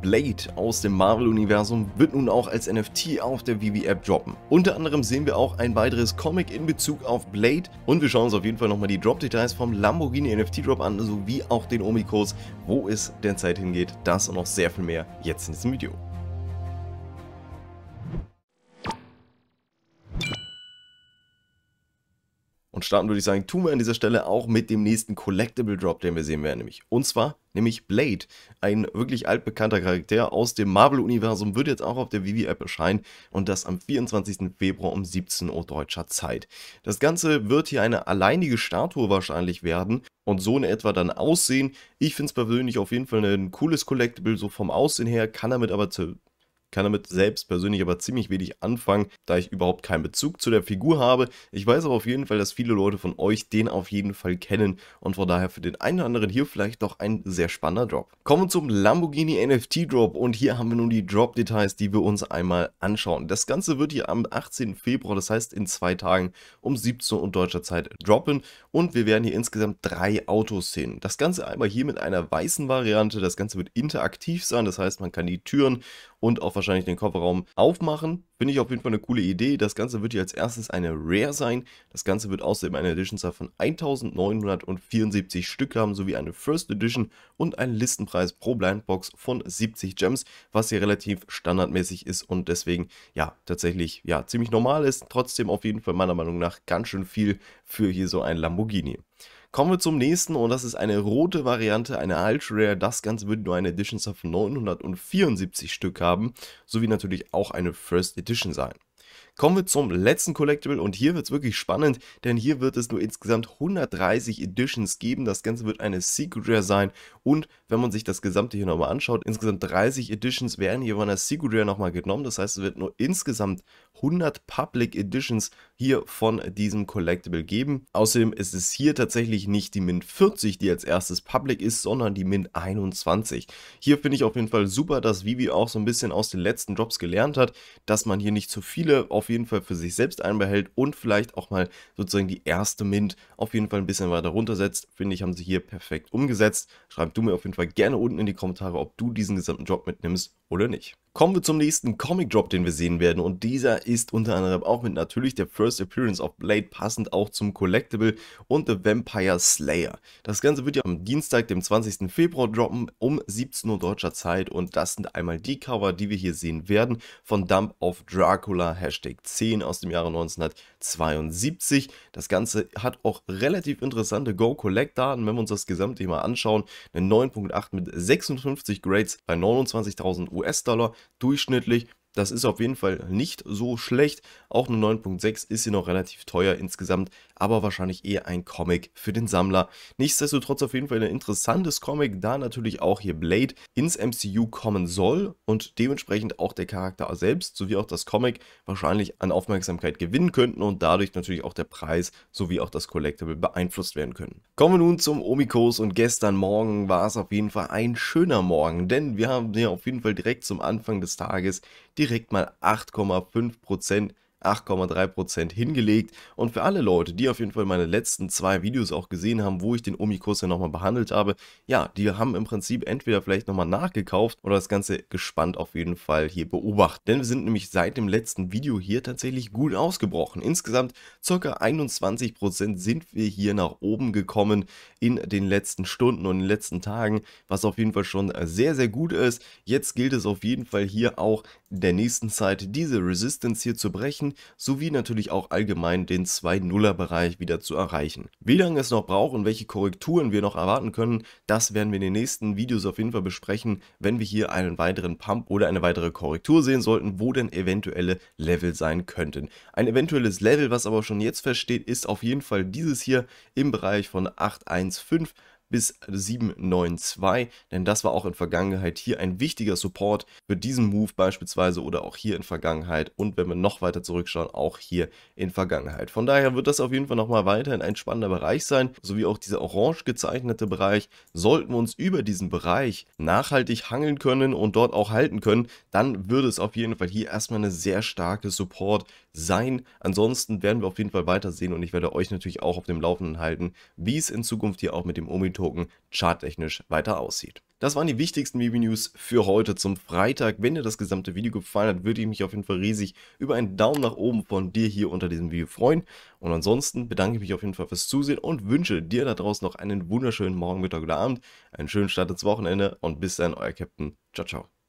Blade aus dem Marvel-Universum wird nun auch als NFT auf der Vivi-App droppen. Unter anderem sehen wir auch ein weiteres Comic in Bezug auf Blade und wir schauen uns auf jeden Fall nochmal die Drop-Details vom Lamborghini NFT-Drop an, sowie auch den Omikurs, wo es derzeit hingeht. Das und noch sehr viel mehr jetzt in diesem Video. und starten würde ich sagen, tun wir an dieser Stelle auch mit dem nächsten Collectible Drop, den wir sehen werden, nämlich. Und zwar nämlich Blade. Ein wirklich altbekannter Charakter aus dem Marvel-Universum wird jetzt auch auf der Vivi-App erscheinen und das am 24. Februar um 17 Uhr deutscher Zeit. Das Ganze wird hier eine alleinige Statue wahrscheinlich werden und so in etwa dann aussehen. Ich finde es persönlich auf jeden Fall ein cooles Collectible, so vom Aussehen her, kann damit aber zu kann damit selbst persönlich aber ziemlich wenig anfangen, da ich überhaupt keinen Bezug zu der Figur habe. Ich weiß aber auf jeden Fall, dass viele Leute von euch den auf jeden Fall kennen und von daher für den einen oder anderen hier vielleicht doch ein sehr spannender Drop. Kommen wir zum Lamborghini NFT Drop und hier haben wir nun die Drop Details, die wir uns einmal anschauen. Das Ganze wird hier am 18. Februar, das heißt in zwei Tagen um 17 Uhr deutscher Zeit droppen und wir werden hier insgesamt drei Autos sehen. Das Ganze einmal hier mit einer weißen Variante, das Ganze wird interaktiv sein, das heißt man kann die Türen und auf wahrscheinlich den Kofferraum aufmachen. Finde ich auf jeden Fall eine coole Idee. Das Ganze wird hier als erstes eine Rare sein. Das Ganze wird außerdem eine Edition von 1974 Stück haben, sowie eine First Edition und einen Listenpreis pro Blindbox von 70 Gems, was hier relativ standardmäßig ist und deswegen ja tatsächlich ja ziemlich normal ist. Trotzdem auf jeden Fall meiner Meinung nach ganz schön viel für hier so ein Lamborghini. Kommen wir zum nächsten und das ist eine rote Variante, eine Ultra Rare. Das Ganze wird nur eine Edition von 974 Stück haben, sowie natürlich auch eine First Edition sein. Kommen wir zum letzten Collectible und hier wird es wirklich spannend, denn hier wird es nur insgesamt 130 Editions geben. Das Ganze wird eine Secret Rare sein und wenn man sich das Gesamte hier nochmal anschaut, insgesamt 30 Editions werden hier von der Secret Rare nochmal genommen. Das heißt, es wird nur insgesamt 100 Public Editions hier von diesem Collectible geben. Außerdem ist es hier tatsächlich nicht die Mint 40, die als erstes Public ist, sondern die Mint 21. Hier finde ich auf jeden Fall super, dass Vivi auch so ein bisschen aus den letzten Drops gelernt hat, dass man hier nicht zu viele auf jeden Fall für sich selbst einbehält und vielleicht auch mal sozusagen die erste Mint auf jeden Fall ein bisschen weiter runtersetzt. Finde ich, haben sie hier perfekt umgesetzt. Schreib du mir auf jeden Fall gerne unten in die Kommentare, ob du diesen gesamten Job mitnimmst oder nicht. Kommen wir zum nächsten Comic Drop, den wir sehen werden. Und dieser ist unter anderem auch mit natürlich der First Appearance of Blade, passend auch zum Collectible und The Vampire Slayer. Das Ganze wird ja am Dienstag, dem 20. Februar droppen, um 17 Uhr deutscher Zeit. Und das sind einmal die Cover, die wir hier sehen werden. Von Dump of Dracula, Hashtag 10 aus dem Jahre 1972. Das Ganze hat auch relativ interessante Go-Collect-Daten, wenn wir uns das Gesamtthema anschauen. Eine 9.8 mit 56 Grades bei 29.000 US-Dollar durchschnittlich das ist auf jeden Fall nicht so schlecht. Auch eine 9.6 ist hier noch relativ teuer insgesamt, aber wahrscheinlich eher ein Comic für den Sammler. Nichtsdestotrotz auf jeden Fall ein interessantes Comic, da natürlich auch hier Blade ins MCU kommen soll und dementsprechend auch der Charakter selbst sowie auch das Comic wahrscheinlich an Aufmerksamkeit gewinnen könnten und dadurch natürlich auch der Preis sowie auch das Collectible beeinflusst werden können. Kommen wir nun zum Omikos und gestern Morgen war es auf jeden Fall ein schöner Morgen, denn wir haben hier auf jeden Fall direkt zum Anfang des Tages direkt mal 8,5% 8,3% hingelegt. Und für alle Leute, die auf jeden Fall meine letzten zwei Videos auch gesehen haben, wo ich den Omi-Kurs ja nochmal behandelt habe, ja, die haben im Prinzip entweder vielleicht nochmal nachgekauft oder das Ganze gespannt auf jeden Fall hier beobachtet. Denn wir sind nämlich seit dem letzten Video hier tatsächlich gut ausgebrochen. Insgesamt ca. 21% sind wir hier nach oben gekommen in den letzten Stunden und in den letzten Tagen, was auf jeden Fall schon sehr, sehr gut ist. Jetzt gilt es auf jeden Fall hier auch in der nächsten Zeit diese Resistance hier zu brechen sowie natürlich auch allgemein den 2-0er Bereich wieder zu erreichen. Wie lange es noch braucht und welche Korrekturen wir noch erwarten können, das werden wir in den nächsten Videos auf jeden Fall besprechen, wenn wir hier einen weiteren Pump oder eine weitere Korrektur sehen sollten, wo denn eventuelle Level sein könnten. Ein eventuelles Level, was aber schon jetzt versteht, ist auf jeden Fall dieses hier im Bereich von 815 bis 792, denn das war auch in Vergangenheit hier ein wichtiger Support für diesen Move beispielsweise oder auch hier in Vergangenheit und wenn wir noch weiter zurückschauen, auch hier in Vergangenheit. Von daher wird das auf jeden Fall nochmal weiterhin ein spannender Bereich sein, sowie auch dieser orange gezeichnete Bereich. Sollten wir uns über diesen Bereich nachhaltig hangeln können und dort auch halten können, dann würde es auf jeden Fall hier erstmal eine sehr starke Support sein. Ansonsten werden wir auf jeden Fall weitersehen und ich werde euch natürlich auch auf dem Laufenden halten, wie es in Zukunft hier auch mit dem Omito Token charttechnisch weiter aussieht. Das waren die wichtigsten Webi-News für heute zum Freitag. Wenn dir das gesamte Video gefallen hat, würde ich mich auf jeden Fall riesig über einen Daumen nach oben von dir hier unter diesem Video freuen. Und ansonsten bedanke ich mich auf jeden Fall fürs Zusehen und wünsche dir da draußen noch einen wunderschönen Morgen, Mittag oder Abend, einen schönen Start ins Wochenende und bis dann, euer Captain. Ciao, ciao.